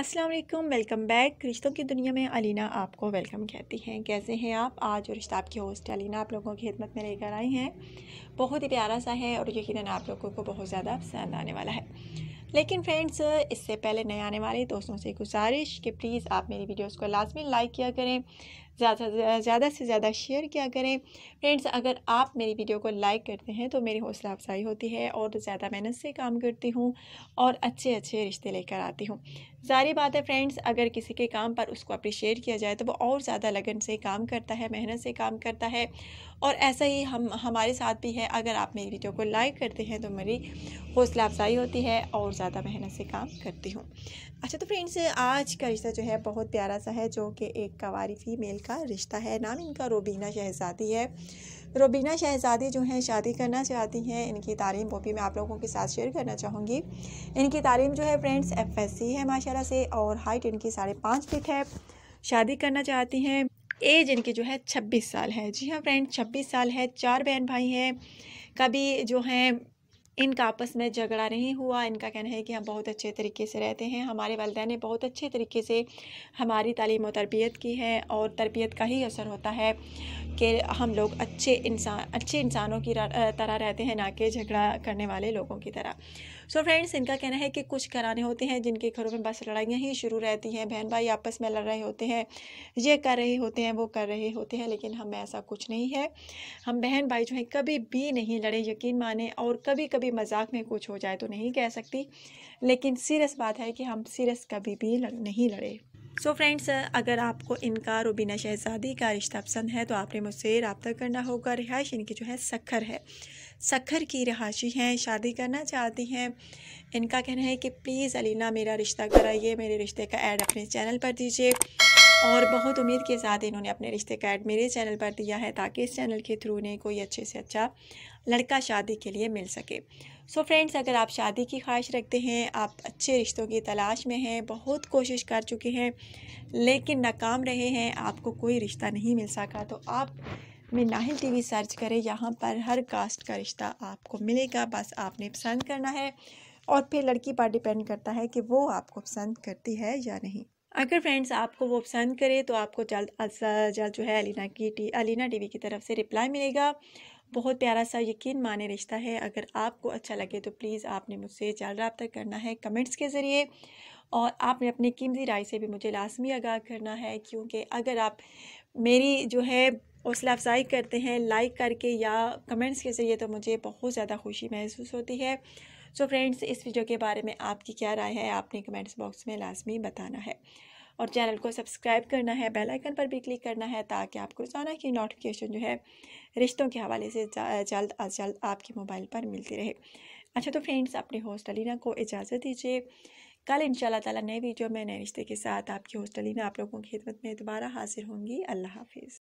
अस्सलाम वालेकुम welcome back रिश्तों की दुनिया में अलीना आपको वेलकम कहती हैं कैसे हैं आप आज और रिश्ता आपकी होस्ट अलीना आप लोगों की खिदमत में लेकर आई हैं बहुत ही प्यारा सा है और यकीन आप लोगों को बहुत ज़्यादा पसंद आने वाला है लेकिन फ्रेंड्स इससे पहले नए आने वाले दोस्तों से गुजारिश कि प्लीज़ आप मेरी वीडियोज़ को लाजमी लाइक किया करें ज़्यादा ज़्यादा से ज़्यादा शेयर किया करें फ्रेंड्स अगर आप मेरी वीडियो को लाइक करते हैं तो मेरी हौसला अफजाई होती है और ज़्यादा मेहनत से काम करती हूँ और अच्छे अच्छे रिश्ते लेकर आती हूँ ज़ारी बात है फ्रेंड्स अगर किसी के काम पर उसको अप्रिशिएट किया जाए तो वो और ज़्यादा लगन से काम करता है मेहनत से काम करता है और ऐसा ही हम हमारे साथ भी है अगर आप मेरी वीडियो को लाइक करते हैं तो मेरी हौसला अफजाई होती है और ज़्यादा मेहनत से काम करती हूँ अच्छा तो फ्रेंड्स आज का रिश्ता जो है बहुत प्यारा सा है जो कि एक कवारी फीमेल का रिश्ता है नाम इनका रोबीना शहजादी है रोबीना शहजादी जो हैं शादी करना चाहती हैं इनकी तालीम वो भी मैं आप लोगों के साथ शेयर करना चाहूँगी इनकी तालीम जो है फ्रेंड्स एफ है माशाल्लाह से और हाइट इनकी साढ़े पाँच फिट है शादी करना चाहती हैं एज इनकी जो है छब्बीस साल है जी हाँ फ्रेंड छब्बीस साल है चार बहन भाई हैं कभी जो हैं इनका आपस में झगड़ा नहीं हुआ इनका कहना है कि हम बहुत अच्छे तरीके से रहते हैं हमारे वालदे ने बहुत अच्छे तरीके से हमारी तालीम और तरबियत की है और तरबियत का ही असर होता है कि हम लोग अच्छे इंसान अच्छे इंसानों की तरह रहते हैं ना कि झगड़ा करने वाले लोगों की तरह सो so फ्रेंड्स इनका कहना है कि कुछ घराने होते हैं जिनके घरों में बस लड़ाइयाँ ही शुरू रहती हैं बहन भाई आपस में लड़ रहे होते हैं ये कर रहे होते हैं वो कर रहे होते हैं लेकिन हमें ऐसा कुछ नहीं है हम बहन भाई जो हैं कभी भी नहीं लड़े यकीन माने और कभी कभी कभी मजाक में कुछ हो जाए तो नहीं कह सकती लेकिन सीरियस बात है कि हम सीरियस कभी भी नहीं लड़े सो so फ्रेंड्स अगर आपको इनका रुबीना शहजादी का रिश्ता पसंद है तो आपने मुझसे रबता करना होगा रिहाइश इनकी जो है सखर है सखर की रिहाशी हैं शादी करना चाहती हैं इनका कहना है कि प्लीज़ अलीना मेरा रिश्ता कराइए मेरे रिश्ते का ऐड अपने चैनल पर दीजिए और बहुत उम्मीद के साथ इन्होंने अपने रिश्ते का मेरे चैनल पर दिया है ताकि इस चैनल के थ्रू इन्हें कोई अच्छे से अच्छा लड़का शादी के लिए मिल सके सो so फ्रेंड्स अगर आप शादी की ख्वाहिश रखते हैं आप अच्छे रिश्तों की तलाश में हैं बहुत कोशिश कर चुके हैं लेकिन नाकाम रहे हैं आपको कोई रिश्ता नहीं मिल सका तो आप में नाहिल वी सर्च करें यहाँ पर हर कास्ट का रिश्ता आपको मिलेगा बस आपने पसंद करना है और फिर लड़की पर डिपेंड करता है कि वो आपको पसंद करती है या नहीं अगर फ्रेंड्स आपको वो पसंद करे तो आपको जल्द अज जल्द जो है अलीना की टी अलीना टीवी की तरफ से रिप्लाई मिलेगा बहुत प्यारा सा यकीन माने रिश्ता है अगर आपको अच्छा लगे तो प्लीज़ आपने मुझसे जल्द रबता करना है कमेंट्स के ज़रिए और आपने अपनी कीमती राय से भी मुझे लाजमी आगाह करना है क्योंकि अगर आप मेरी जो है हौसला अफजाई करते हैं लाइक करके या कमेंट्स के ज़रिए तो मुझे बहुत ज़्यादा खुशी महसूस होती है सो so फ्रेंड्स इस वीडियो के बारे में आपकी क्या राय है आपने कमेंट्स बॉक्स में लाजमी बताना है और चैनल को सब्सक्राइब करना है बेल आइकन पर भी क्लिक करना है ताकि आपको रोज़ाना की नोटिफिकेशन जो है रिश्तों के हवाले से जल्द अज जल्द आपके मोबाइल पर मिलती रहे अच्छा तो फ्रेंड्स अपने होस्ट अलीना को इजाज़त दीजिए कल इन ताला नए वीडियो में नए रिश्ते के साथ आपकी होस्ट अलीना आप लोगों की खिदमत में दोबारा हाजिर होंगी अल्लाह हाफिज़